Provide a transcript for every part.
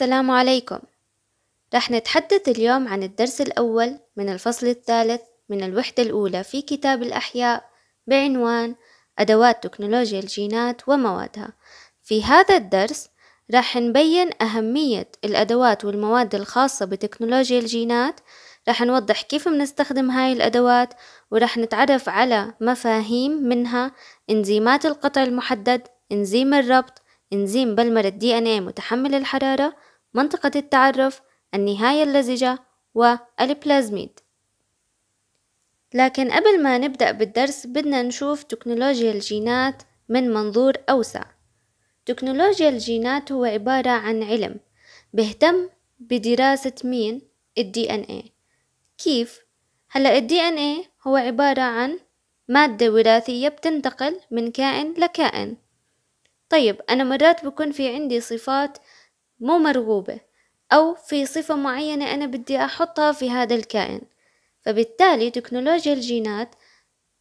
السلام عليكم رح نتحدث اليوم عن الدرس الأول من الفصل الثالث من الوحدة الأولى في كتاب الأحياء بعنوان أدوات تكنولوجيا الجينات وموادها في هذا الدرس رح نبين أهمية الأدوات والمواد الخاصة بتكنولوجيا الجينات رح نوضح كيف بنستخدم هاي الأدوات ورح نتعرف على مفاهيم منها إنزيمات القطع المحدد إنزيم الربط إنزيم بلمر الدي ان إيه متحمل الحرارة منطقة التعرف النهاية اللزجة والبلازميد لكن قبل ما نبدأ بالدرس بدنا نشوف تكنولوجيا الجينات من منظور أوسع تكنولوجيا الجينات هو عبارة عن علم بيهتم بدراسة مين الدي ان ايه كيف؟ هلأ الدي ان ايه هو عبارة عن مادة وراثية بتنتقل من كائن لكائن طيب أنا مرات بكون في عندي صفات مو مرغوبة أو في صفة معينة أنا بدي أحطها في هذا الكائن فبالتالي تكنولوجيا الجينات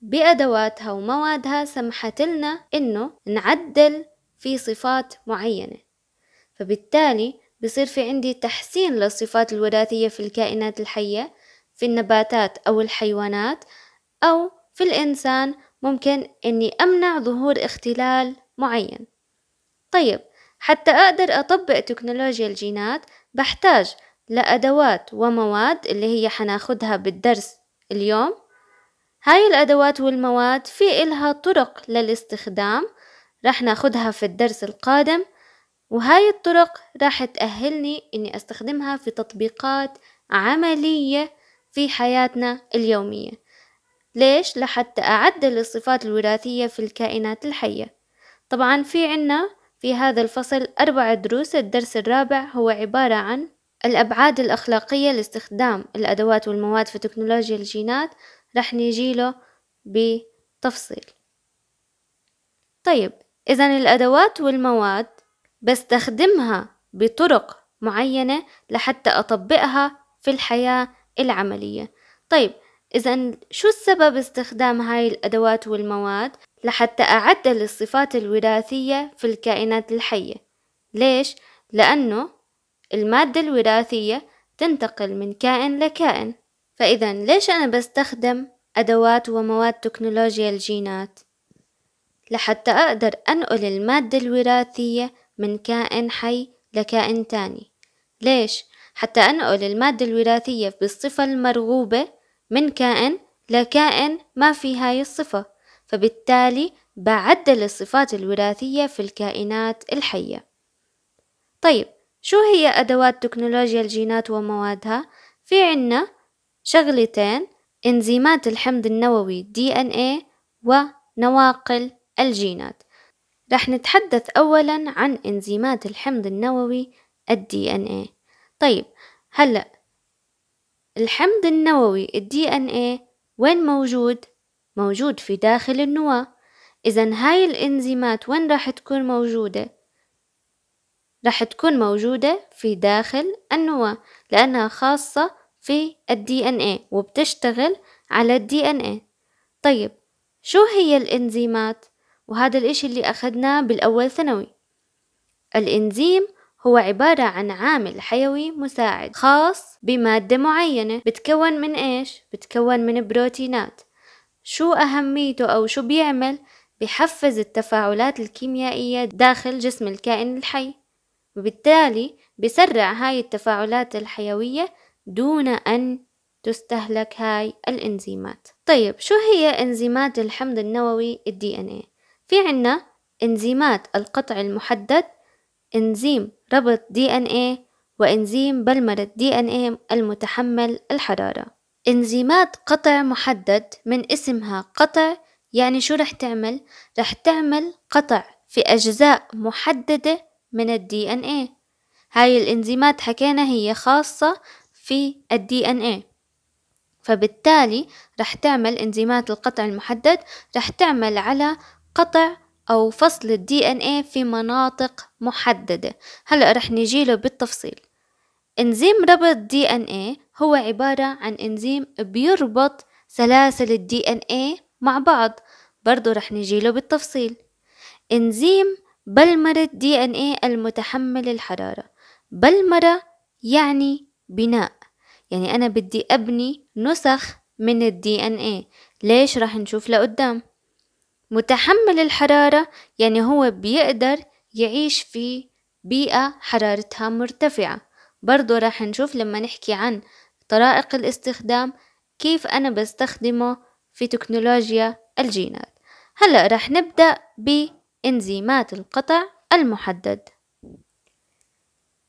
بأدواتها وموادها سمحت لنا إنه نعدل في صفات معينة فبالتالي بصير في عندي تحسين للصفات الوراثية في الكائنات الحية في النباتات أو الحيوانات أو في الإنسان ممكن إني أمنع ظهور اختلال معين طيب حتى أقدر أطبق تكنولوجيا الجينات بحتاج لأدوات ومواد اللي هي حناخدها بالدرس اليوم هاي الأدوات والمواد في إلها طرق للاستخدام راح ناخدها في الدرس القادم وهاي الطرق راح تأهلني إني أستخدمها في تطبيقات عملية في حياتنا اليومية ليش؟ لحتى أعدل الصفات الوراثية في الكائنات الحية طبعا في عنا في هذا الفصل أربع دروس الدرس الرابع هو عبارة عن الأبعاد الأخلاقية لاستخدام الأدوات والمواد في تكنولوجيا الجينات رح نجيله بتفصيل طيب إذا الأدوات والمواد بستخدمها بطرق معينة لحتى أطبقها في الحياة العملية طيب إذا شو السبب استخدام هاي الأدوات والمواد لحتى أعدل الصفات الوراثية في الكائنات الحية؟ ليش؟ لأنه المادة الوراثية تنتقل من كائن لكائن فإذا ليش أنا بستخدم أدوات ومواد تكنولوجيا الجينات؟ لحتى أقدر أنقل المادة الوراثية من كائن حي لكائن تاني ليش؟ حتى أنقل المادة الوراثية بالصفة المرغوبة من كائن لكائن ما في هاي الصفة فبالتالي بعدل الصفات الوراثية في الكائنات الحية طيب شو هي أدوات تكنولوجيا الجينات وموادها؟ في عنا شغلتين إنزيمات الحمض النووي DNA إيه ونواقل الجينات رح نتحدث أولا عن إنزيمات الحمض النووي DNA إيه. طيب هلأ الحمض النووي ال DNA وين موجود؟ موجود في داخل النواة إذا هاي الإنزيمات وين راح تكون موجودة؟ راح تكون موجودة في داخل النواة لأنها خاصة في ال DNA وبتشتغل على ال DNA طيب شو هي الإنزيمات؟ وهذا الإشي اللي اخذناه بالأول ثانوي الإنزيم هو عبارة عن عامل حيوي مساعد خاص بمادة معينة بتكون من إيش؟ بتكون من بروتينات شو أهميته أو شو بيعمل؟ بحفز التفاعلات الكيميائية داخل جسم الكائن الحي وبالتالي بسرع هاي التفاعلات الحيوية دون أن تستهلك هاي الإنزيمات طيب شو هي إنزيمات الحمض النووي الدي ان إيه؟ في عنا إنزيمات القطع المحدد إنزيم ربط دي إن إيه وإنزيم بلمرة دي إن إيه المتحمل الحرارة إنزيمات قطع محدد من اسمها قطع يعني شو رح تعمل؟ رح تعمل قطع في أجزاء محددة من الدي إن إيه هاي الإنزيمات حكينا هي خاصة في الدي إن إيه فبالتالي رح تعمل إنزيمات القطع المحدد رح تعمل على قطع أو فصل الدي إن إيه في مناطق محددة هلأ رح نجي له بالتفصيل إنزيم ربط دي إن إيه هو عبارة عن إنزيم بيربط سلاسل الدي إن إيه مع بعض برضو رح نجي له بالتفصيل إنزيم بلمرة دي إن إيه المتحمل الحرارة بلمرة يعني بناء يعني أنا بدي أبني نسخ من الدي إن إيه ليش رح نشوف لقدام متحمل الحرارة يعني هو بيقدر يعيش في بيئة حرارتها مرتفعة برضو راح نشوف لما نحكي عن طرائق الاستخدام كيف أنا بستخدمه في تكنولوجيا الجينات هلأ راح نبدأ بإنزيمات القطع المحدد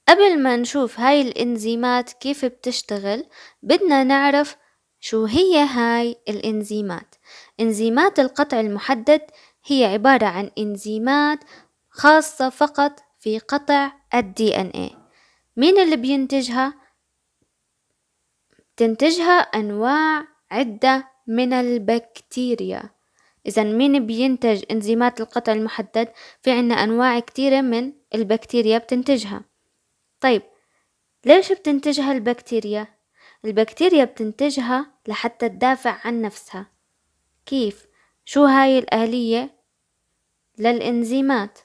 قبل ما نشوف هاي الإنزيمات كيف بتشتغل بدنا نعرف شو هي هاي الإنزيمات؟ إنزيمات القطع المحدد هي عبارة عن إنزيمات خاصة فقط في قطع ال DNA إيه. مين اللي بينتجها؟ تنتجها أنواع عدة من البكتيريا إذا مين بينتج إنزيمات القطع المحدد؟ في عنا أنواع كتيرة من البكتيريا بتنتجها طيب ليش بتنتجها البكتيريا؟ البكتيريا بتنتجها لحتى تدافع عن نفسها كيف؟ شو هاي الآلية؟ للإنزيمات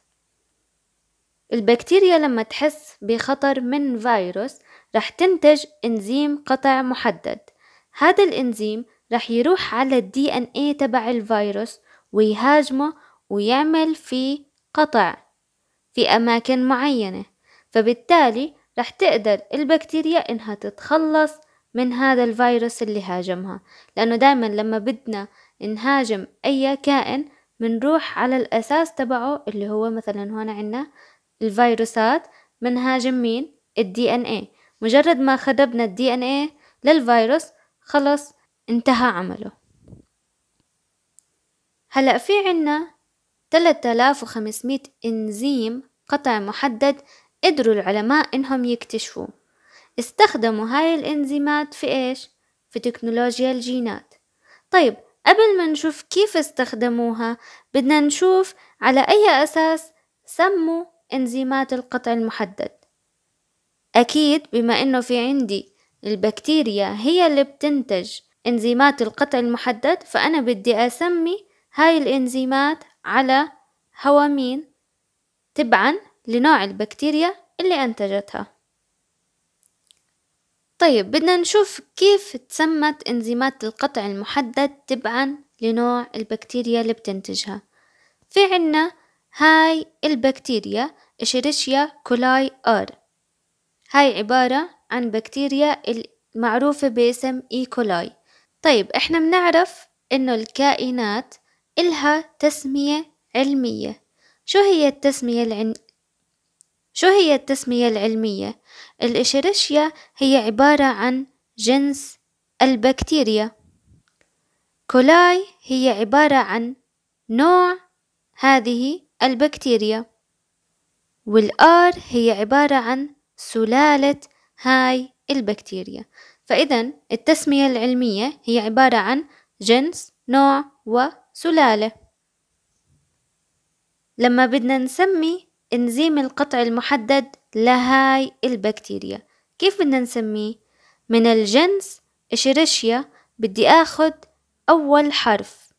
البكتيريا لما تحس بخطر من فيروس رح تنتج إنزيم قطع محدد هذا الإنزيم رح يروح على الدي ان اي تبع الفيروس ويهاجمه ويعمل فيه قطع في أماكن معينة فبالتالي رح تقدر البكتيريا إنها تتخلص من هذا الفيروس اللي هاجمها لأنه دايما لما بدنا نهاجم أي كائن بنروح على الأساس تبعه اللي هو مثلا هون عنا الفيروسات بنهاجم مين الدي ان اي مجرد ما خربنا الدي ان اي للفيروس خلص انتهى عمله هلأ في عنا 3500 إنزيم قطع محدد قدروا العلماء إنهم يكتشفوه استخدموا هاي الإنزيمات في إيش؟ في تكنولوجيا الجينات طيب قبل ما نشوف كيف استخدموها بدنا نشوف على أي أساس سموا إنزيمات القطع المحدد أكيد بما إنه في عندي البكتيريا هي اللي بتنتج إنزيمات القطع المحدد فأنا بدي أسمي هاي الإنزيمات على هوامين تبعا لنوع البكتيريا اللي أنتجتها طيب بدنا نشوف كيف تسمت انزيمات القطع المحدد تبعا لنوع البكتيريا اللي بتنتجها في عنا هاي البكتيريا إشيريشيا كولاي آر هاي عبارة عن بكتيريا المعروفة باسم إي e. كولاي طيب إحنا بنعرف إنه الكائنات إلها تسمية علمية شو هي التسمية شو هي التسمية العلمية؟ الإشيرشيا هي عبارة عن جنس البكتيريا كولاي هي عبارة عن نوع هذه البكتيريا والآر هي عبارة عن سلالة هاي البكتيريا فإذا التسمية العلمية هي عبارة عن جنس نوع وسلالة لما بدنا نسمي إنزيم القطع المحدد لهاي البكتيريا كيف بدنا نسميه؟ من الجنس إشريشيا بدي آخد أول حرف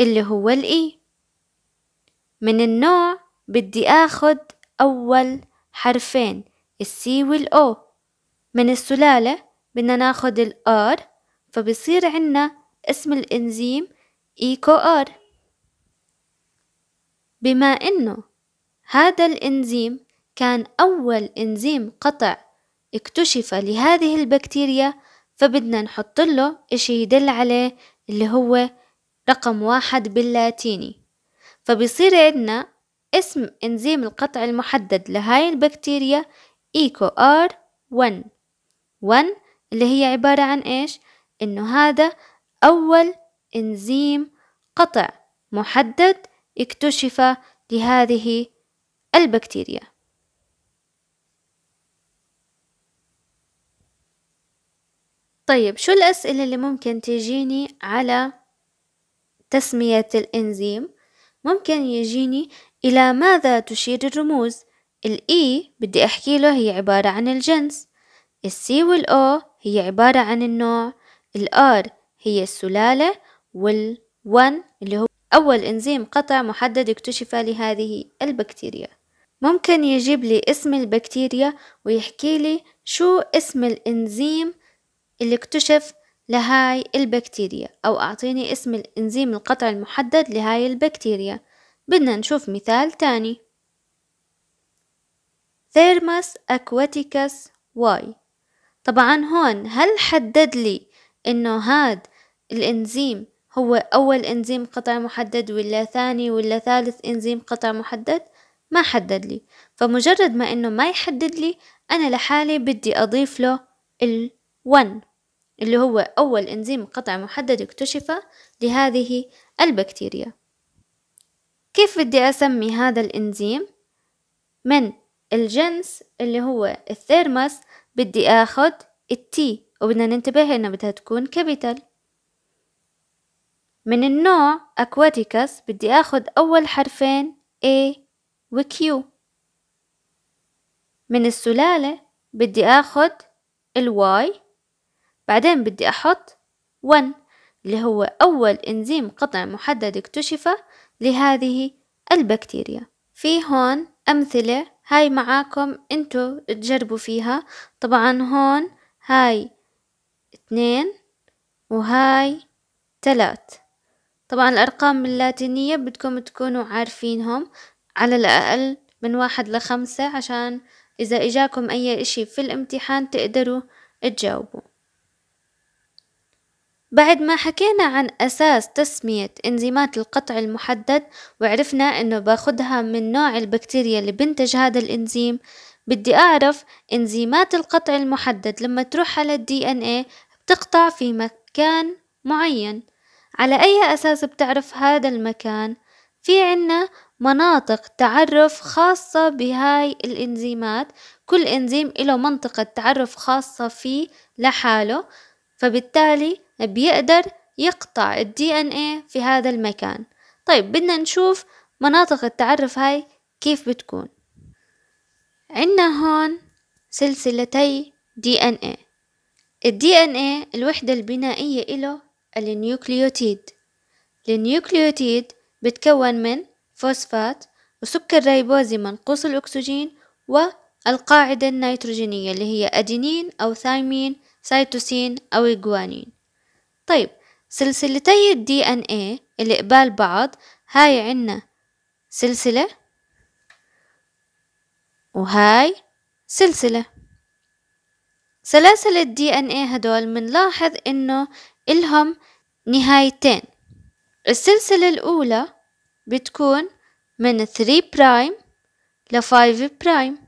اللي هو الإي من النوع بدي آخد أول حرفين السي والأو من السلالة بدنا ناخد الآر فبصير عنا اسم الإنزيم إيكو آر بما أنه هذا الإنزيم كان أول إنزيم قطع اكتشف لهذه البكتيريا فبدنا نحط له إشي يدل عليه اللي هو رقم واحد باللاتيني فبصير عندنا اسم إنزيم القطع المحدد لهاي البكتيريا إيكو آر 1 1 اللي هي عبارة عن إيش؟ إنه هذا أول إنزيم قطع محدد اكتشف لهذه البكتيريا طيب شو الأسئلة اللي ممكن تجيني على تسمية الإنزيم؟ ممكن يجيني إلى ماذا تشير الرموز؟ الإي e بدي أحكي له هي عبارة عن الجنس السي والأو هي عبارة عن النوع الآر هي السلالة والون اللي هو أول إنزيم قطع محدد اكتشف لهذه البكتيريا ممكن يجيب لي اسم البكتيريا ويحكي لي شو اسم الإنزيم اللي اكتشف لهاي البكتيريا أو أعطيني اسم الإنزيم القطع المحدد لهاي البكتيريا بدنا نشوف مثال تاني ثيرمس أكواتيكس واي طبعا هون هل حدد لي إنه هاد الإنزيم هو أول إنزيم قطع محدد ولا ثاني ولا ثالث إنزيم قطع محدد ما حدد لي فمجرد ما إنه ما يحدد لي أنا لحالي بدي أضيف له ال 1 اللي هو أول إنزيم قطع محدد اكتشف لهذه البكتيريا كيف بدي أسمي هذا الإنزيم؟ من الجنس اللي هو الثيرمس بدي آخد التي وبدنا ننتبه إنه بدها تكون كابيتال من النوع أكواتيكس بدي أخذ أول حرفين A و Q من السلالة بدي أخذ الواي بعدين بدي أحط 1 اللي هو أول إنزيم قطع محدد اكتشف لهذه البكتيريا في هون أمثلة هاي معاكم انتو تجربوا فيها طبعا هون هاي اتنين وهاي تلات طبعا الأرقام اللاتينية بدكم تكونوا عارفينهم على الأقل من واحد لخمسة عشان إذا إجاكم أي إشي في الامتحان تقدروا تجاوبوا بعد ما حكينا عن أساس تسمية إنزيمات القطع المحدد وعرفنا إنه باخدها من نوع البكتيريا اللي بنتج هذا الإنزيم بدي أعرف إنزيمات القطع المحدد لما تروح على الدي إن إيه بتقطع في مكان معين على أي أساس بتعرف هذا المكان؟ في عنا مناطق تعرف خاصة بهاي الإنزيمات كل إنزيم له منطقة تعرف خاصة فيه لحاله فبالتالي بيقدر يقطع الدي ان ايه في هذا المكان طيب بدنا نشوف مناطق التعرف هاي كيف بتكون عنا هون سلسلتي دي ان ايه الدي ان ايه الوحدة البنائية إله النيوكليوتيد النيوكليوتيد بتكون من فوسفات وسكر ريبوزي منقوص الأكسجين والقاعدة النيتروجينية اللي هي أدينين أو ثايمين سيتوسين أو إجوانين طيب سلسلتي الدي ان اي اللي قبال بعض هاي عنا سلسلة وهاي سلسلة سلاسل الدي ان اي هدول منلاحظ انه إلهم نهايتين السلسلة الأولى بتكون من 3 برايم ل 5 برايم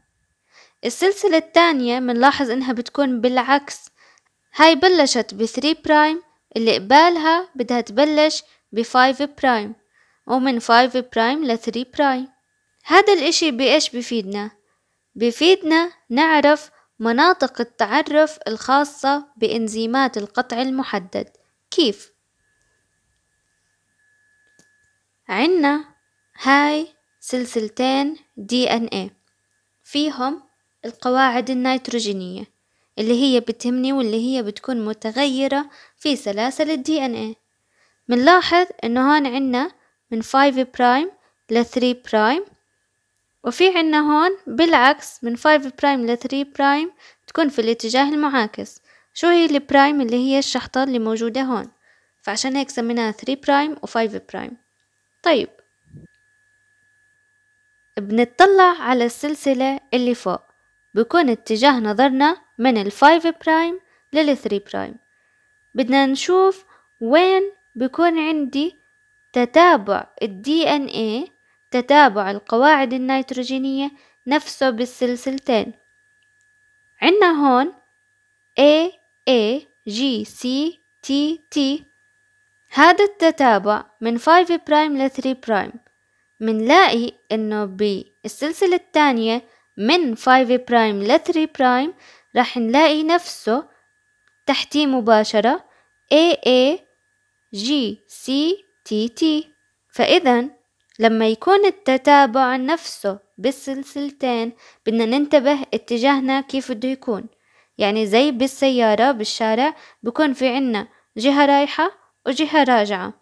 السلسلة الثانية بنلاحظ انها بتكون بالعكس هاي بلشت ب 3 برايم اللي قبالها بدها تبلش ب 5 برايم ومن 5 برايم ل 3 برايم هذا الاشي بإيش بفيدنا؟ بفيدنا نعرف مناطق التعرف الخاصة بإنزيمات القطع المحدد كيف؟ عنا هاي سلسلتين دي ان اي فيهم القواعد النيتروجينية اللي هي بتهمني واللي هي بتكون متغيرة في سلاسل الدي ان اي بنلاحظ انه هون عنا من 5 برايم ل 3 برايم وفي عنا هون بالعكس من 5 برايم ل 3 برايم تكون في الاتجاه المعاكس شو هي البرايم اللي هي الشحطة اللي موجودة هون فعشان هيك سميناها 3 برايم و 5 برايم طيب بنطلع على السلسلة اللي فوق بكون اتجاه نظرنا من الفايف برايم للثري برايم بدنا نشوف وين بكون عندي تتابع الدي ان تتابع القواعد النيتروجينية نفسه بالسلسلتين عنا هون A A G C T T هذا التتابع من 5 برايم ل 3 برايم منلاقي إنه بالسلسلة الثانية من 5 برايم ل 3 برايم راح نلاقي نفسه تحتيه مباشرة AA T فإذا لما يكون التتابع نفسه بالسلسلتين بدنا ننتبه اتجاهنا كيف بده يكون يعني زي بالسيارة بالشارع بكون في عنا جهة رايحة وجهة راجعة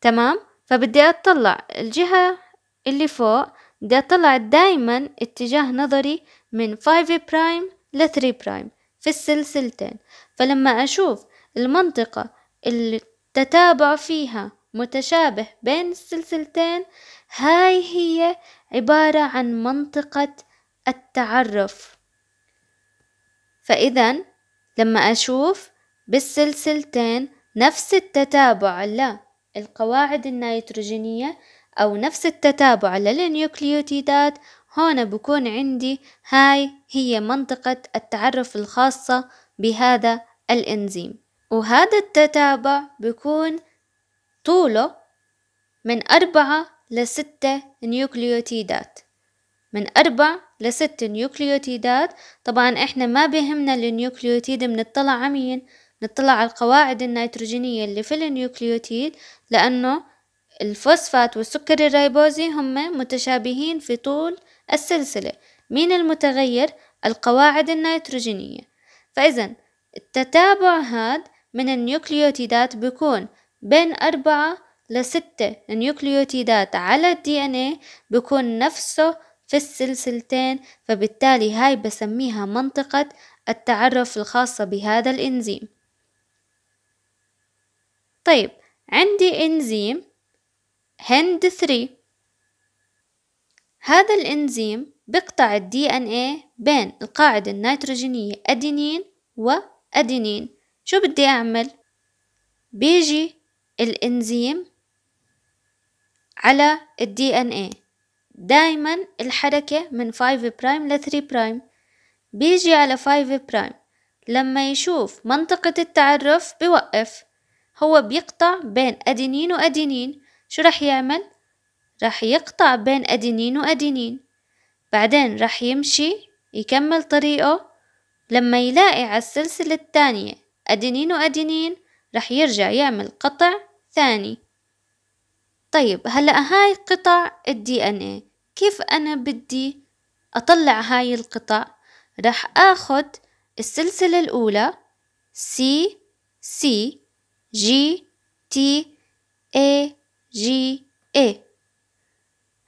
تمام فبدي أطلع الجهة اللي فوق بدي أطلع دايما اتجاه نظري من 5 برايم ل 3 برايم في السلسلتين فلما أشوف المنطقة التتابع فيها متشابه بين السلسلتين هاي هي عبارة عن منطقة التعرف فإذا لما أشوف بالسلسلتين نفس التتابع للقواعد النيتروجينية أو نفس التتابع للنيوكليوتيدات هنا بكون عندي هاي هي منطقة التعرف الخاصة بهذا الإنزيم وهذا التتابع بكون طوله من أربعة لستة نيوكليوتيدات من أربع لست نيوكليوتيدات طبعا إحنا ما بهمنا النيوكليوتيد بنطلع عمين نطلع على القواعد النيتروجينية اللي في النيوكليوتيد لأنه الفوسفات والسكر الريبوزي هم متشابهين في طول السلسلة مين المتغير؟ القواعد النيتروجينية فإذا التتابع هاد من النيوكليوتيدات بيكون بين أربعة لستة نيوكليوتيدات على الدي ان ايه بيكون نفسه في السلسلتين فبالتالي هاي بسميها منطقة التعرف الخاصة بهذا الإنزيم طيب عندي إنزيم هند 3 هذا الإنزيم بقطع الدي ان اي بين القاعدة النيتروجينية أدينين وأدينين شو بدي أعمل؟ بيجي الإنزيم على الدي ان اي دايما الحركة من 5 برايم ل 3 برايم بيجي على 5 برايم لما يشوف منطقة التعرف بوقف هو بيقطع بين أدينين وأدينين شو رح يعمل؟ رح يقطع بين أدينين وأدينين بعدين رح يمشي يكمل طريقه لما يلاقي على السلسلة الثانية أدينين وأدينين رح يرجع يعمل قطع ثاني طيب هلأ هاي قطع الدي ان ايه كيف أنا بدي أطلع هاي القطع رح آخد السلسلة الأولى سي سي جي تي A G A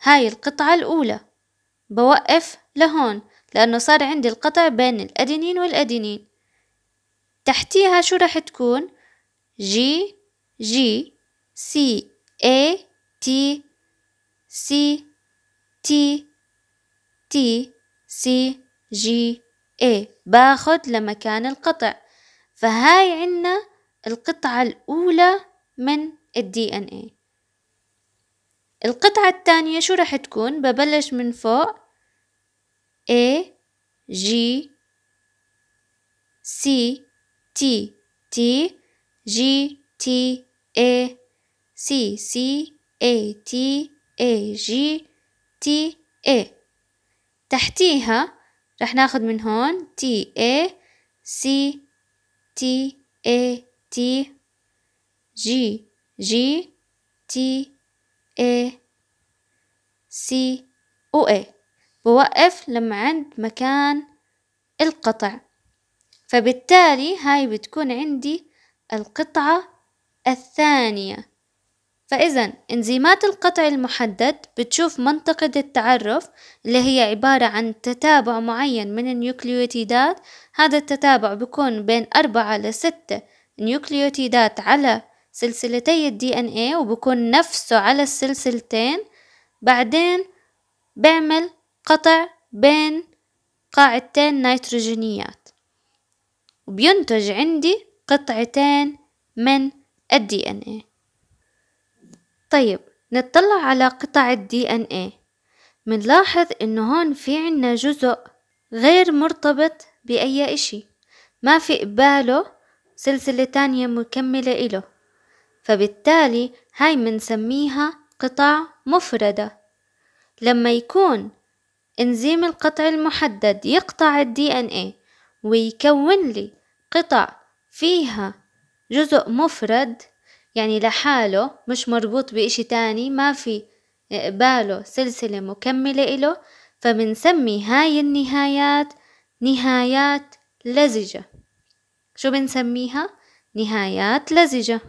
هاي القطعة الأولى بوقف لهون لأنه صار عندي القطع بين الأدينين والأدينين تحتيها شو رح تكون جي جي سي A تي سي تي تي سي جي A باخد لمكان القطع فهاي عنا القطعة الأولى من ال DNA إيه. القطعة الثانية شو رح تكون ببلش من فوق A G C T T G T A C C A T A G T A تحتيها رح ناخد من هون T A C T A تي جي جي تي اي سي و اي بوقف لما عند مكان القطع فبالتالي هاي بتكون عندي القطعة الثانية فإذا إنزيمات القطع المحدد بتشوف منطقة التعرف اللي هي عبارة عن تتابع معين من النيوكليوتيدات هذا التتابع بيكون بين أربعة لستة نيوكليوتيدات على سلسلتي الدي ان ايه وبكون نفسه على السلسلتين بعدين بعمل قطع بين قاعدتين نيتروجينيات وبينتج عندي قطعتين من الدي ان ايه طيب نطلع على قطع الدي ان ايه منلاحظ انه هون في عنا جزء غير مرتبط بأي اشي ما في قباله سلسلة تانية مكملة إله فبالتالي هاي منسميها قطع مفردة لما يكون إنزيم القطع المحدد يقطع الدي إن إيه ويكون لي قطع فيها جزء مفرد يعني لحاله مش مربوط بإشي تاني ما في باله سلسلة مكملة إله فبنسمي هاي النهايات نهايات لزجة شو بنسميها نهايات لزجة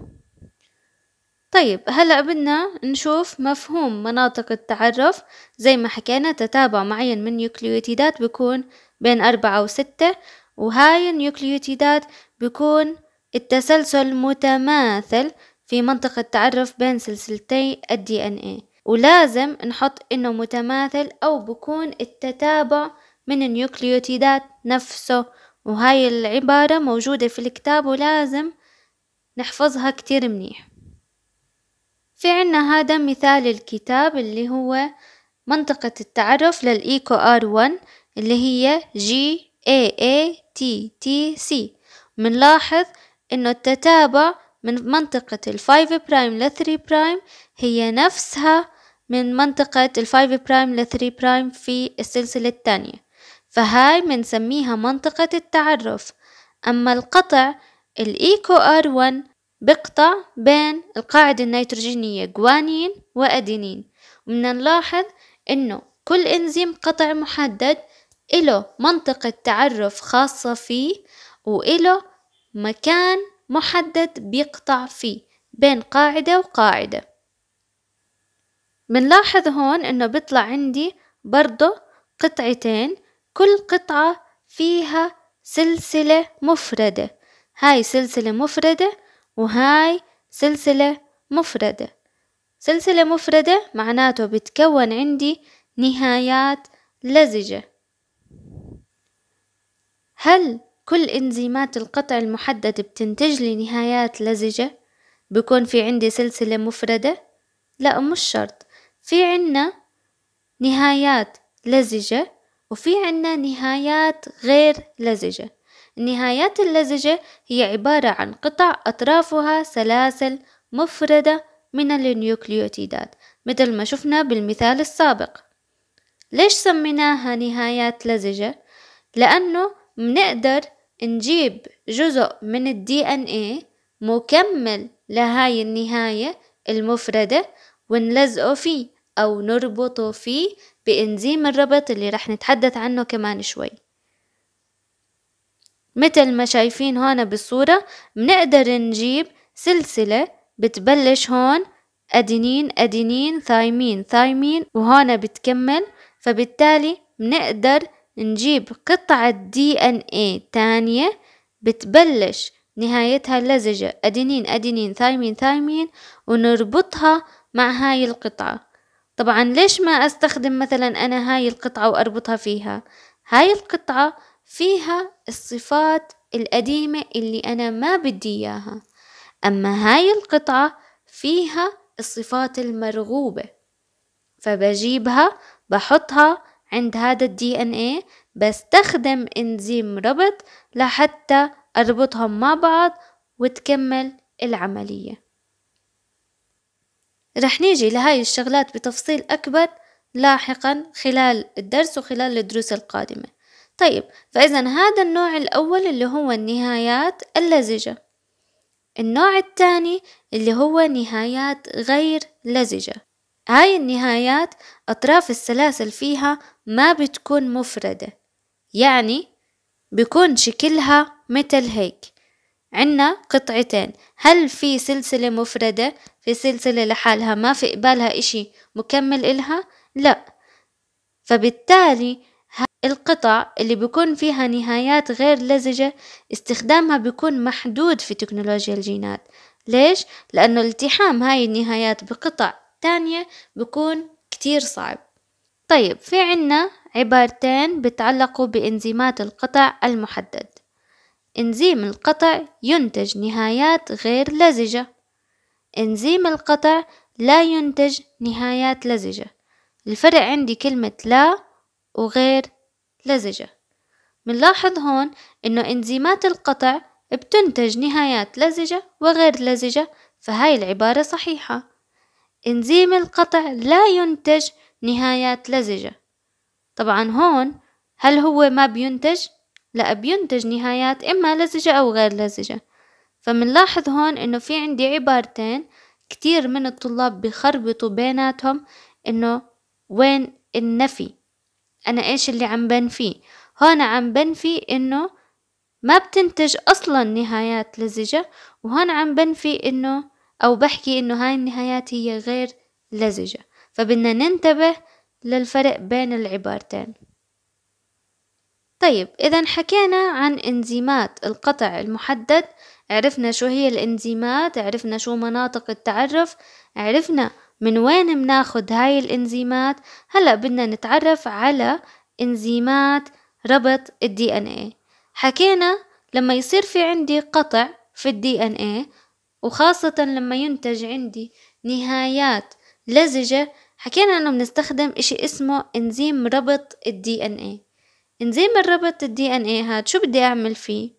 طيب هلأ بدنا نشوف مفهوم مناطق التعرف زي ما حكينا تتابع معين من نيوكليوتيدات بيكون بين أربعة وستة وهاي النيوكليوتيدات بيكون التسلسل متماثل في منطقة تعرف بين سلسلتي الدي ان ايه ولازم نحط انه متماثل او بكون التتابع من النيوكليوتيدات نفسه وهاي العبارة موجودة في الكتاب ولازم نحفظها كتير منيح في عنا هذا مثال الكتاب اللي هو منطقة التعرف للإيكو آر 1 اللي هي جي اي اي تي تي سي منلاحظ إنه التتابع من منطقة الفايف برايم لثري برايم هي نفسها من منطقة الفايف برايم لثري برايم في السلسلة الثانية فهاي منسميها منطقة التعرف أما القطع الإيكو آر 1 بقطع بين القاعدة النيتروجينية جوانين وأدينين ومن نلاحظ إنه كل إنزيم قطع محدد إله منطقة تعرف خاصة فيه وإله مكان محدد بيقطع فيه بين قاعدة وقاعدة بنلاحظ هون إنه بيطلع عندي برضه قطعتين كل قطعة فيها سلسلة مفردة هاي سلسلة مفردة وهاي سلسلة مفردة سلسلة مفردة معناته بتكون عندي نهايات لزجة هل كل إنزيمات القطع المحدد بتنتج لي نهايات لزجة؟ بكون في عندي سلسلة مفردة؟ لا مش شرط في عنا نهايات لزجة وفي عنا نهايات غير لزجة النهايات اللزجة هي عبارة عن قطع أطرافها سلاسل مفردة من النيوكليوتيدات مثل ما شفنا بالمثال السابق ليش سميناها نهايات لزجة؟ لأنه منقدر نجيب جزء من الدي ان ايه مكمل لهاي النهاية المفردة ونلزقه فيه أو نربطه فيه بإنزيم الربط اللي رح نتحدث عنه كمان شوي مثل ما شايفين هون بالصورة بنقدر نجيب سلسلة بتبلش هون أدينين أدينين ثايمين ثايمين وهون بتكمل فبالتالي بنقدر نجيب قطعة دي ان ايه تانية بتبلش نهايتها لزجة أدينين أدينين ثايمين ثايمين ونربطها مع هاي القطعة طبعا ليش ما استخدم مثلا انا هاي القطعة واربطها فيها هاي القطعة فيها الصفات القديمة اللي انا ما بدي اياها اما هاي القطعة فيها الصفات المرغوبة فبجيبها بحطها عند هذا الدي ان ايه بستخدم انزيم ربط لحتى اربطهم مع بعض وتكمل العملية رح نيجي لهاي الشغلات بتفصيل أكبر لاحقا خلال الدرس وخلال الدروس القادمة طيب فإذا هذا النوع الأول اللي هو النهايات اللزجة النوع الثاني اللي هو نهايات غير لزجة هاي النهايات أطراف السلاسل فيها ما بتكون مفردة يعني بيكون شكلها مثل هيك عنا قطعتين هل في سلسلة مفردة في سلسلة لحالها ما في قبالها إشي مكمل إلها؟ لا فبالتالي القطع اللي بيكون فيها نهايات غير لزجة استخدامها بيكون محدود في تكنولوجيا الجينات ليش؟ لأنه التحام هاي النهايات بقطع تانية بيكون كتير صعب طيب في عنا عبارتين بتعلقوا بإنزيمات القطع المحدد إنزيم القطع ينتج نهايات غير لزجة إنزيم القطع لا ينتج نهايات لزجة الفرق عندي كلمة لا وغير لزجة بنلاحظ هون إنه إنزيمات القطع بتنتج نهايات لزجة وغير لزجة فهاي العبارة صحيحة إنزيم القطع لا ينتج نهايات لزجة طبعا هون هل هو ما بينتج لأ بينتج نهايات إما لزجة أو غير لزجة فمنلاحظ هون إنه في عندي عبارتين كتير من الطلاب بخربطوا بيناتهم إنه وين النفي أنا إيش اللي عم بنفيه هون عم بنفي إنه ما بتنتج أصلا نهايات لزجة وهون عم بنفي إنه أو بحكي إنه هاي النهايات هي غير لزجة فبدنا ننتبه للفرق بين العبارتين طيب إذا حكينا عن إنزيمات القطع المحدد عرفنا شو هي الإنزيمات عرفنا شو مناطق التعرف عرفنا من وين بناخد هاي الإنزيمات هلأ بدنا نتعرف على إنزيمات ربط الدي ان ايه حكينا لما يصير في عندي قطع في الدي ان ايه وخاصة لما ينتج عندي نهايات لزجة حكينا انه بنستخدم اشي اسمه انزيم ربط الدي ان ايه إنزيم الربط الدي إن إيه هاد شو بدي أعمل فيه؟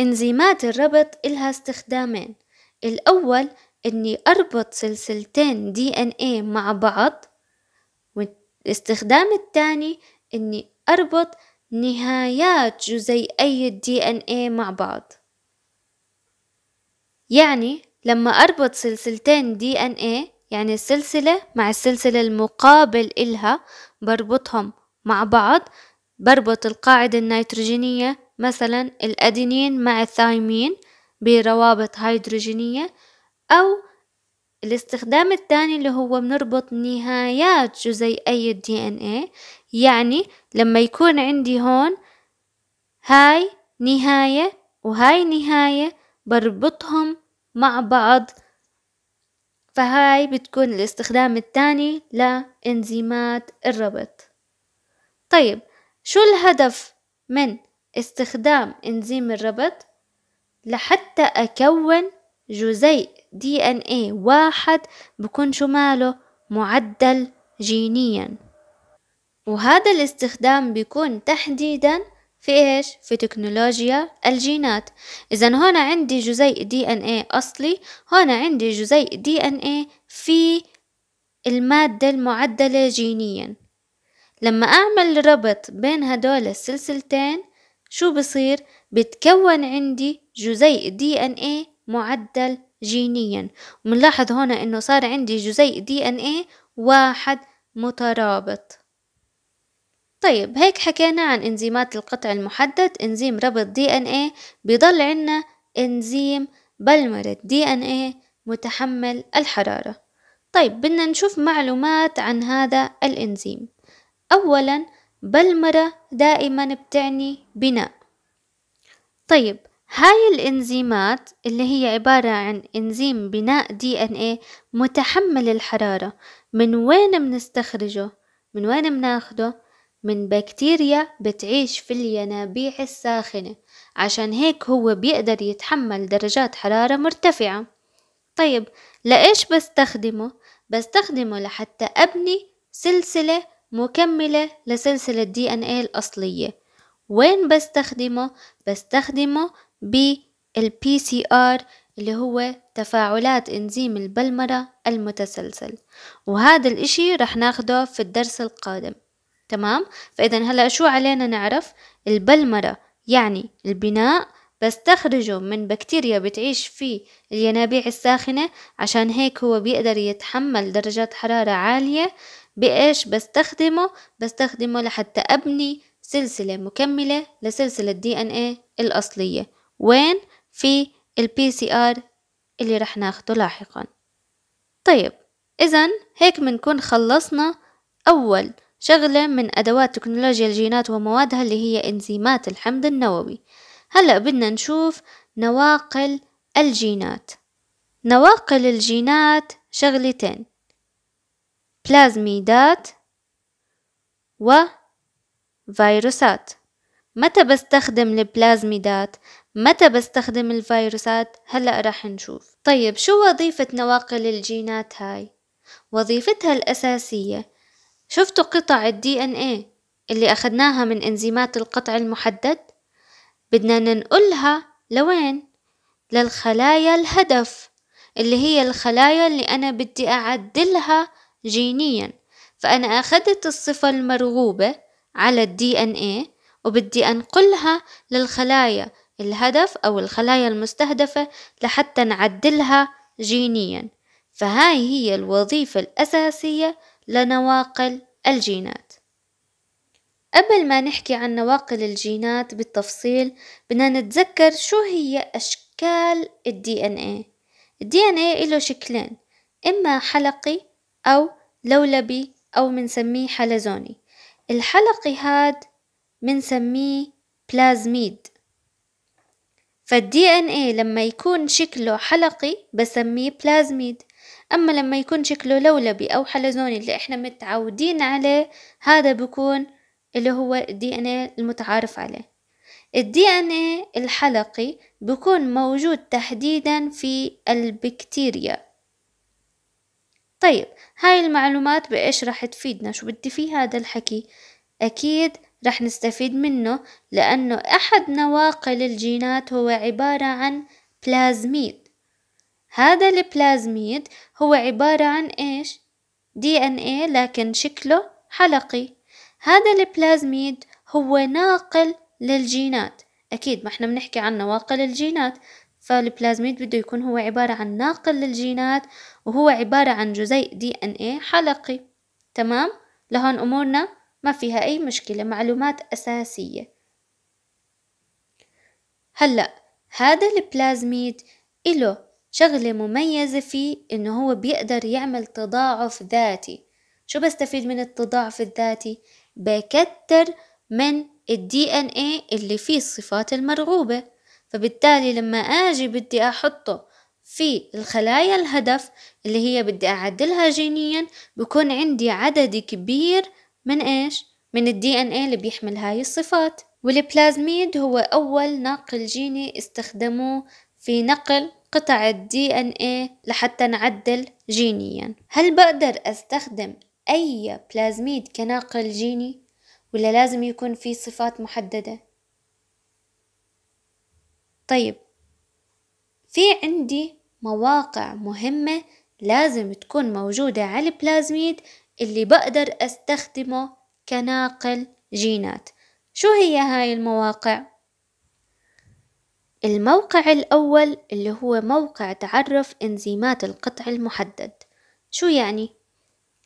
إنزيمات الربط إلها استخدامين الأول إني أربط سلسلتين دي إن إيه مع بعض والاستخدام التاني إني أربط نهايات جزيئي الدي إن إيه مع بعض يعني لما أربط سلسلتين دي إن إيه يعني السلسلة مع السلسلة المقابل إلها بربطهم مع بعض بربط القاعدة النيتروجينية مثلا الأدينين مع الثايمين بروابط هيدروجينية أو الاستخدام الثاني اللي هو بنربط نهايات جزيئي الدي ان ايه يعني لما يكون عندي هون هاي نهاية وهاي نهاية بربطهم مع بعض فهاي بتكون الاستخدام الثاني لإنزيمات الربط طيب شو الهدف من استخدام إنزيم الربط لحتى أكون جزيء دي ان ايه واحد بكون شو ماله معدل جينيا وهذا الاستخدام بيكون تحديدا في ايش في تكنولوجيا الجينات اذا هنا عندي جزيء دي ان ايه اصلي هنا عندي جزيء دي ان ايه في الماده المعدله جينيا لما أعمل ربط بين هدول السلسلتين شو بصير؟ بتكون عندي جزيء دي ان ايه معدل جينيا ومنلاحظ هنا انه صار عندي جزيء دي ان ايه واحد مترابط طيب هيك حكينا عن انزيمات القطع المحدد انزيم ربط دي ان ايه بيضل عنا انزيم بلمرة دي ان ايه متحمل الحرارة طيب بدنا نشوف معلومات عن هذا الانزيم أولا بلمرة دائما بتعني بناء طيب هاي الإنزيمات اللي هي عبارة عن إنزيم بناء دي إن إيه متحمل الحرارة من وين بنستخرجه؟ من وين بناخده؟ من بكتيريا بتعيش في الينابيع الساخنة عشان هيك هو بيقدر يتحمل درجات حرارة مرتفعة طيب لإيش بستخدمه؟ بستخدمه لحتى أبني سلسلة مكملة لسلسلة دي ان ايه الأصلية وين بستخدمه؟ بستخدمه بالبي سي ار اللي هو تفاعلات انزيم البلمرة المتسلسل وهذا الاشي رح ناخده في الدرس القادم تمام؟ فإذا هلأ شو علينا نعرف؟ البلمرة يعني البناء بستخرجه من بكتيريا بتعيش في الينابيع الساخنة عشان هيك هو بيقدر يتحمل درجات حرارة عالية بإيش بستخدمه بستخدمه لحتى أبني سلسلة مكملة لسلسلة دي ان ايه الأصلية وين في البي سي ار اللي رح ناخده لاحقا طيب إذا هيك بنكون خلصنا أول شغلة من أدوات تكنولوجيا الجينات وموادها اللي هي إنزيمات الحمض النووي هلأ بدنا نشوف نواقل الجينات نواقل الجينات شغلتين بلازميدات وفيروسات متى بستخدم البلازميدات متى بستخدم الفيروسات هلأ رح نشوف طيب شو وظيفة نواقل الجينات هاي وظيفتها الأساسية شفتوا قطع الدي ان ايه اللي أخدناها من إنزيمات القطع المحدد بدنا ننقلها لوين للخلايا الهدف اللي هي الخلايا اللي أنا بدي أعدلها جينيا فأنا أخذت الصفة المرغوبة على الدي إن إيه وبدي أنقلها إيه للخلايا الهدف أو الخلايا المستهدفة لحتى نعدلها جينيا فهاي هي الوظيفة الأساسية لنواقل الجينات قبل ما نحكي عن نواقل الجينات بالتفصيل بدنا نتذكر شو هي أشكال الدي إن إيه الدي إن إيه له شكلين إما حلقي أو لولبي أو منسميه حلزوني الحلقي هاد منسميه بلازميد فالدي ان اي لما يكون شكله حلقي بسميه بلازميد اما لما يكون شكله لولبي او حلزوني اللي احنا متعودين عليه هذا بكون اللي هو الدي ان اي المتعارف عليه الدي ان اي الحلقي بكون موجود تحديدا في البكتيريا طيب هاي المعلومات بإيش راح تفيدنا شو بدي فيه هذا الحكي أكيد راح نستفيد منه لأنه أحد نواقل الجينات هو عبارة عن بلازميد هذا البلازميد هو عبارة عن إيش؟ دي إن إيه لكن شكله حلقي هذا البلازميد هو ناقل للجينات أكيد ما احنا بنحكي عن نواقل الجينات فالبلازميد بده يكون هو عبارة عن ناقل للجينات وهو عبارة عن جزيء دي ان ايه حلقي تمام لهون امورنا ما فيها اي مشكلة معلومات اساسية هلأ هذا البلازميد إله شغلة مميزة فيه إنه هو بيقدر يعمل تضاعف ذاتي شو بستفيد من التضاعف الذاتي؟ بكتر من الدي ان ايه اللي فيه الصفات المرغوبة فبالتالي لما اجي بدي احطه في الخلايا الهدف اللي هي بدي أعدلها جينيا بكون عندي عدد كبير من إيش؟ من الدي ان اي اللي بيحمل هاي الصفات والبلازميد هو أول ناقل جيني استخدموه في نقل قطع الدي ان اي لحتى نعدل جينيا هل بقدر استخدم اي بلازميد كناقل جيني ولا لازم يكون في صفات محددة طيب في عندي مواقع مهمة لازم تكون موجودة على البلازميد اللي بقدر أستخدمه كناقل جينات شو هي هاي المواقع؟ الموقع الأول اللي هو موقع تعرف إنزيمات القطع المحدد شو يعني؟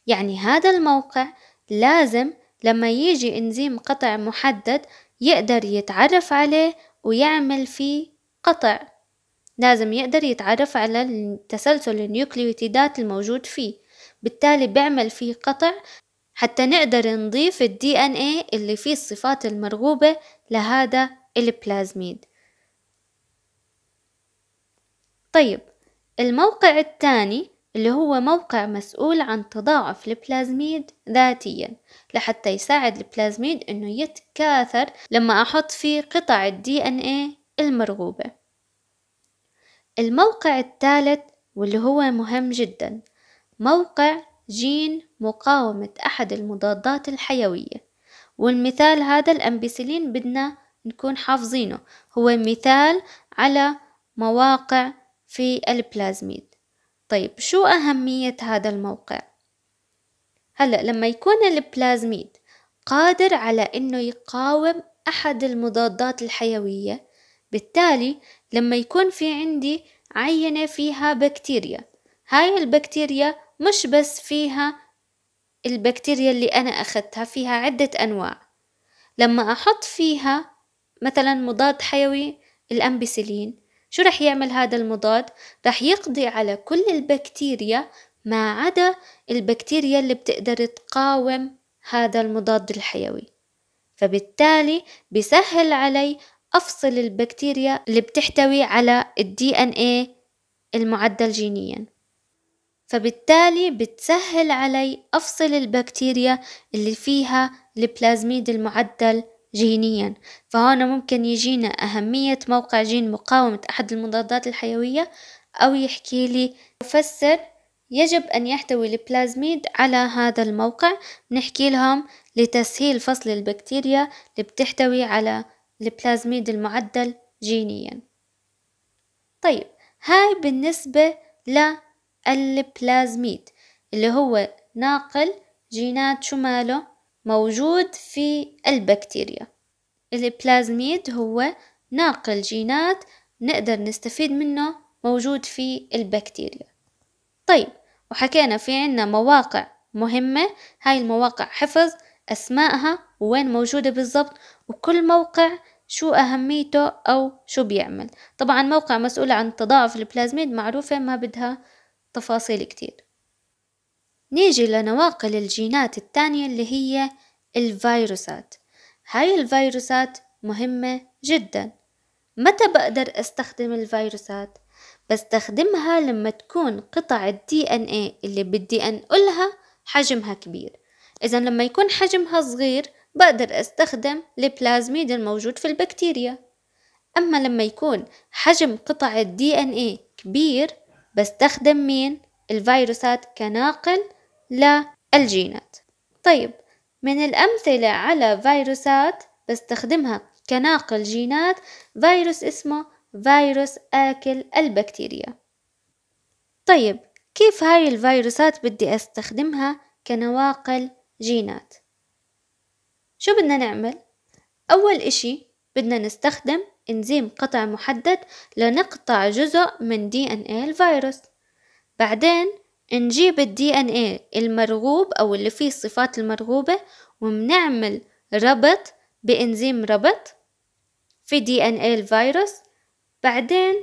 يعني هذا الموقع لازم لما يجي إنزيم قطع محدد يقدر يتعرف عليه ويعمل فيه قطع لازم يقدر يتعرف على تسلسل النيوكليوتيدات الموجود فيه بالتالي بيعمل فيه قطع حتى نقدر نضيف الدي ان اي اللي فيه الصفات المرغوبة لهذا البلازميد طيب الموقع الثاني اللي هو موقع مسؤول عن تضاعف البلازميد ذاتيا لحتى يساعد البلازميد انه يتكاثر لما احط فيه قطع الدي ان اي المرغوبه الموقع الثالث واللي هو مهم جدا موقع جين مقاومة أحد المضادات الحيوية والمثال هذا الأمبيسيلين بدنا نكون حافظينه هو مثال على مواقع في البلازميد طيب شو أهمية هذا الموقع؟ هلأ لما يكون البلازميد قادر على أنه يقاوم أحد المضادات الحيوية بالتالي لما يكون في عندي عينة فيها بكتيريا هاي البكتيريا مش بس فيها البكتيريا اللي أنا أخذتها فيها عدة أنواع لما أحط فيها مثلا مضاد حيوي الأمبسيلين شو رح يعمل هذا المضاد؟ رح يقضي على كل البكتيريا ما عدا البكتيريا اللي بتقدر تقاوم هذا المضاد الحيوي فبالتالي بيسهل علي أفصل البكتيريا اللي بتحتوي على الدي ان اي المعدل جينيا فبالتالي بتسهل علي أفصل البكتيريا اللي فيها البلازميد المعدل جينيا فهنا ممكن يجينا أهمية موقع جين مقاومة أحد المضادات الحيوية أو يحكي لي مفسر يجب أن يحتوي البلازميد على هذا الموقع نحكي لهم لتسهيل فصل البكتيريا اللي بتحتوي على البلازميد المعدل جينيا طيب هاي بالنسبة للبلازميد اللي هو ناقل جينات شو ماله موجود في البكتيريا البلازميد هو ناقل جينات نقدر نستفيد منه موجود في البكتيريا طيب وحكينا في عنا مواقع مهمة هاي المواقع حفظ أسمائها وين موجودة بالضبط وكل موقع شو أهميته أو شو بيعمل طبعا موقع مسؤول عن تضاعف البلازميد معروفة ما بدها تفاصيل كتير نيجي لنواقل الجينات الثانية اللي هي الفيروسات هاي الفيروسات مهمة جدا متى بقدر استخدم الفيروسات؟ بستخدمها لما تكون قطع الدي ان ايه اللي بدي انقلها حجمها كبير اذا لما يكون حجمها صغير بقدر أستخدم البلازميد الموجود في البكتيريا أما لما يكون حجم قطع الدي إن إيه كبير بستخدم مين؟ الفيروسات كناقل للجينات طيب من الأمثلة على فيروسات بستخدمها كناقل جينات فيروس اسمه فيروس آكل البكتيريا طيب كيف هاي الفيروسات بدي أستخدمها كنواقل جينات شو بدنا نعمل؟ أول إشي بدنا نستخدم إنزيم قطع محدد لنقطع جزء من دي إن إيه الفيروس بعدين نجيب الدي إن إيه المرغوب أو اللي فيه الصفات المرغوبة ومنعمل ربط بإنزيم ربط في دي إن إيه الفيروس بعدين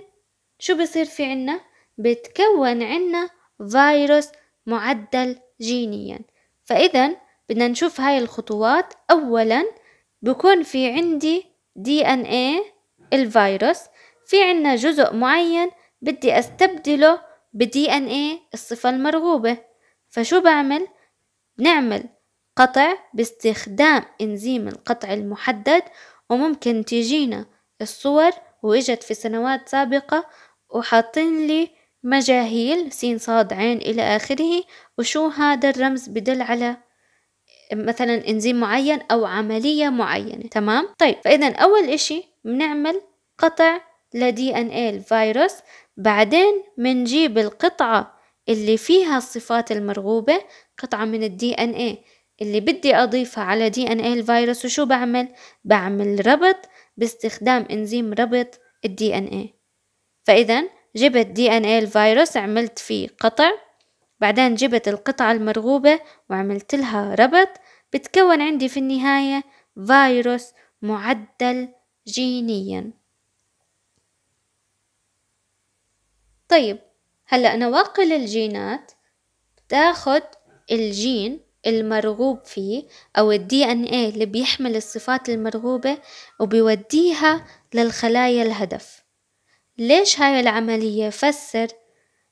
شو بصير في عنا؟ بتكون عنا فيروس معدل جينيا فإذا بدنا نشوف هاي الخطوات أولا بكون في عندي دي ان ايه الفيروس في عنا جزء معين بدي استبدله بدي ان ايه الصفة المرغوبة فشو بعمل؟ بنعمل قطع باستخدام انزيم القطع المحدد وممكن تيجينا الصور واجت في سنوات سابقة وحاطين لي مجاهيل سين صاد عين إلى آخره وشو هذا الرمز بدل على مثلا انزيم معين او عمليه معينه تمام طيب فاذا اول إشي بنعمل قطع لدي ان اي الفيروس بعدين بنجيب القطعه اللي فيها الصفات المرغوبه قطعه من الدي ان اي اللي بدي اضيفها على دي ان اي الفيروس وشو بعمل بعمل ربط باستخدام انزيم ربط الدي ان اي فاذا جبت دي ان اي الفيروس عملت فيه قطع بعدين جبت القطعة المرغوبة وعملت لها ربط بتكون عندي في النهاية فيروس معدل جينيا طيب هلأ نواقل الجينات بتاخد الجين المرغوب فيه أو الدي إن إيه اللي بيحمل الصفات المرغوبة وبيوديها للخلايا الهدف ليش هاي العملية فسر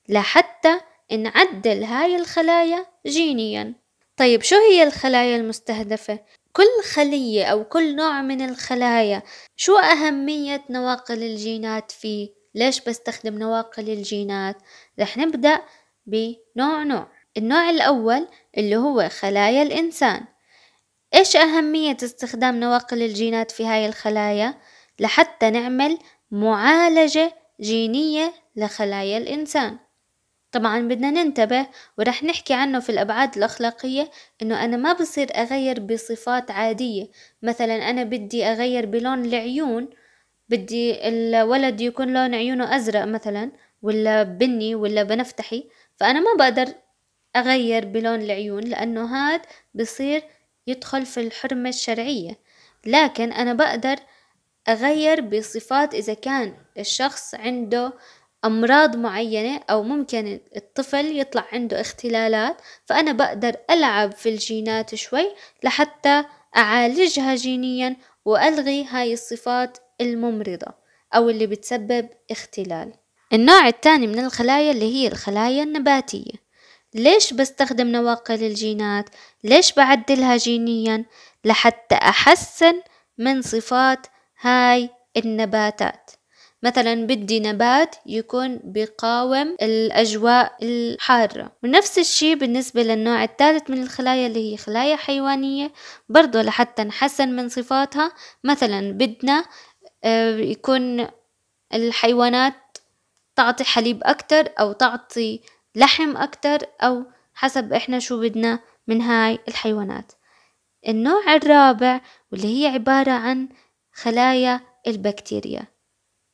لحتى نعدل هاي الخلايا جينيا طيب شو هي الخلايا المستهدفة؟ كل خلية أو كل نوع من الخلايا شو أهمية نواقل الجينات فيه؟ ليش بستخدم نواقل الجينات؟ رح نبدأ بنوع نوع النوع الأول اللي هو خلايا الإنسان إيش أهمية استخدام نواقل الجينات في هاي الخلايا؟ لحتى نعمل معالجة جينية لخلايا الإنسان طبعا بدنا ننتبه ورح نحكي عنه في الأبعاد الأخلاقية إنه أنا ما بصير أغير بصفات عادية مثلا أنا بدي أغير بلون العيون بدي الولد يكون لون عيونه أزرق مثلا ولا بني ولا بنفتحي فأنا ما بقدر أغير بلون العيون لأنه هاد بصير يدخل في الحرمة الشرعية لكن أنا بقدر أغير بصفات إذا كان الشخص عنده أمراض معينة أو ممكن الطفل يطلع عنده اختلالات فأنا بقدر ألعب في الجينات شوي لحتى أعالجها جينيا وألغي هاي الصفات الممرضة أو اللي بتسبب اختلال النوع الثاني من الخلايا اللي هي الخلايا النباتية ليش بستخدم نواقل الجينات؟ ليش بعدلها جينيا؟ لحتى أحسن من صفات هاي النباتات مثلا بدي نبات يكون بقاوم الأجواء الحارة ونفس الشي بالنسبة للنوع الثالث من الخلايا اللي هي خلايا حيوانية برضو لحتى نحسن من صفاتها مثلا بدنا آه، يكون الحيوانات تعطي حليب أكتر أو تعطي لحم أكتر أو حسب إحنا شو بدنا من هاي الحيوانات النوع الرابع واللي هي عبارة عن خلايا البكتيريا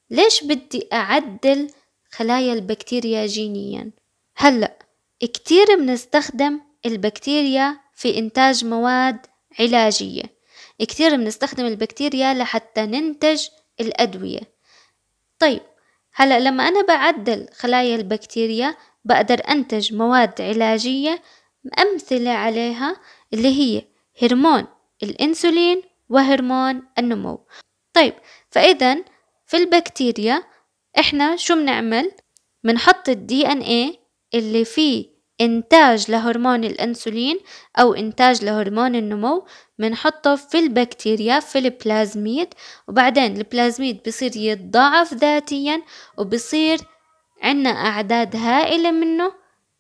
ليش بدي أعدل خلايا البكتيريا جينيا؟ هلأ كتير منستخدم البكتيريا في إنتاج مواد علاجية كتير منستخدم البكتيريا لحتى ننتج الأدوية طيب هلأ لما أنا بعدل خلايا البكتيريا بقدر أنتج مواد علاجية أمثلة عليها اللي هي هرمون الإنسولين وهرمون النمو طيب فإذا في البكتيريا إحنا شو بنعمل؟ بنحط الدي إن إيه اللي فيه إنتاج لهرمون الأنسولين أو إنتاج لهرمون النمو بنحطه في البكتيريا في البلازميد وبعدين البلازميد بصير يتضاعف ذاتيا وبصير عنا أعداد هائلة منه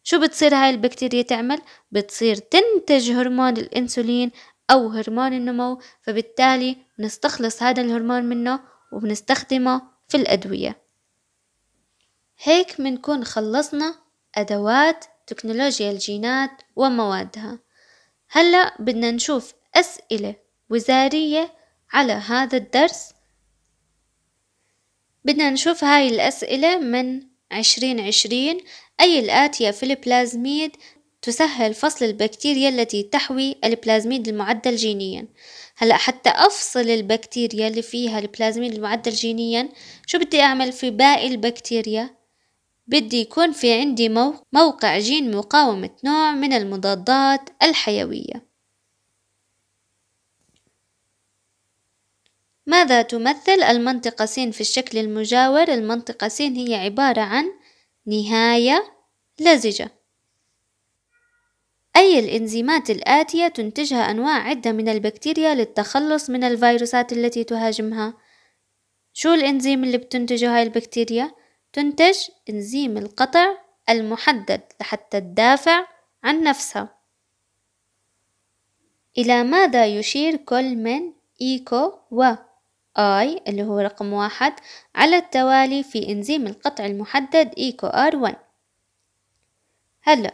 شو بتصير هاي البكتيريا تعمل؟ بتصير تنتج هرمون الأنسولين أو هرمون النمو فبالتالي نستخلص هذا الهرمون منه وبنستخدمه في الأدوية هيك منكون خلصنا أدوات تكنولوجيا الجينات وموادها هلأ بدنا نشوف أسئلة وزارية على هذا الدرس بدنا نشوف هاي الأسئلة من عشرين عشرين أي الآتية في البلازميد تسهل فصل البكتيريا التي تحوي البلازميد المعدل جينيا هلا حتى افصل البكتيريا اللي فيها البلازمين المعدل جينيا شو بدي اعمل في باقي البكتيريا بدي يكون في عندي موقع جين مقاومة نوع من المضادات الحيوية ماذا تمثل المنطقة س في الشكل المجاور؟ المنطقة س هي عبارة عن نهاية لزجة أي الإنزيمات الآتية تنتجها أنواع عدة من البكتيريا للتخلص من الفيروسات التي تهاجمها شو الإنزيم اللي بتنتجه هاي البكتيريا؟ تنتج إنزيم القطع المحدد لحتى تدافع عن نفسها إلى ماذا يشير كل من إيكو e و آي اللي هو رقم واحد على التوالي في إنزيم القطع المحدد إيكو آر 1 هلأ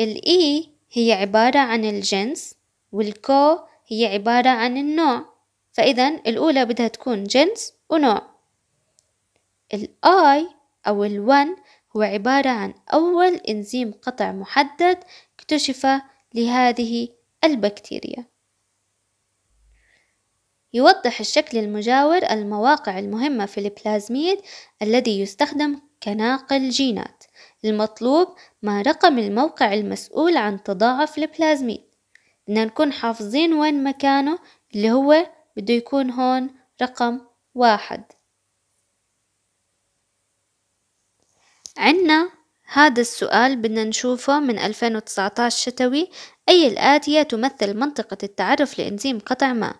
الإي e هي عبارة عن الجنس والكو هي عبارة عن النوع فإذا الأولى بدها تكون جنس ونوع الآي أو الون هو عبارة عن أول إنزيم قطع محدد اكتشف لهذه البكتيريا يوضح الشكل المجاور المواقع المهمة في البلازميد الذي يستخدم كناقل جينات المطلوب مع رقم الموقع المسؤول عن تضاعف البلازميد بدنا نكون حافظين وين مكانه اللي هو بده يكون هون رقم واحد عنا هذا السؤال بدنا نشوفه من 2019 شتوي أي الآتية تمثل منطقة التعرف لإنزيم قطع ما؟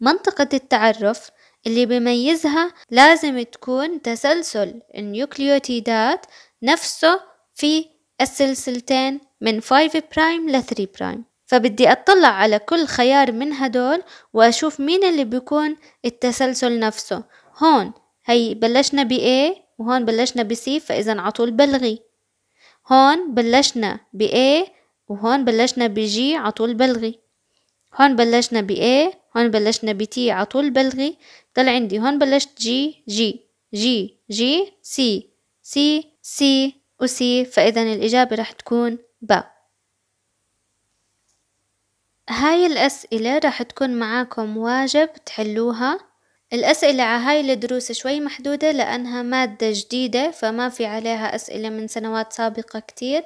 منطقة التعرف اللي بيميزها لازم تكون تسلسل النيوكليوتيدات نفسه في السلسلتين من 5 برايم ل 3 برايم فبدي أطلع على كل خيار من هدول وأشوف مين اللي بيكون التسلسل نفسه هون هي بلشنا ب A وهون بلشنا ب C فإذا على طول بلغي هون بلشنا ب A وهون بلشنا ب G على طول بلغي هون بلشنا ب A هون بلشنا ب T على طول بلغي طلع عندي هون بلشت G G G G C C سي وسي فإذا الإجابة رح تكون ب هاي الأسئلة رح تكون معاكم واجب تحلوها الأسئلة على هاي الدروس شوي محدودة لأنها مادة جديدة فما في عليها أسئلة من سنوات سابقة كتير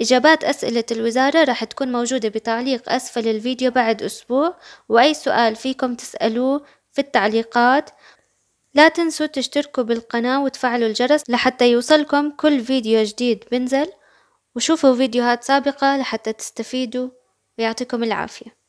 إجابات أسئلة الوزارة راح تكون موجودة بتعليق أسفل الفيديو بعد أسبوع وأي سؤال فيكم تسألوه في التعليقات لا تنسوا تشتركوا بالقناة وتفعلوا الجرس لحتى يوصلكم كل فيديو جديد بنزل وشوفوا فيديوهات سابقة لحتى تستفيدوا ويعطيكم العافية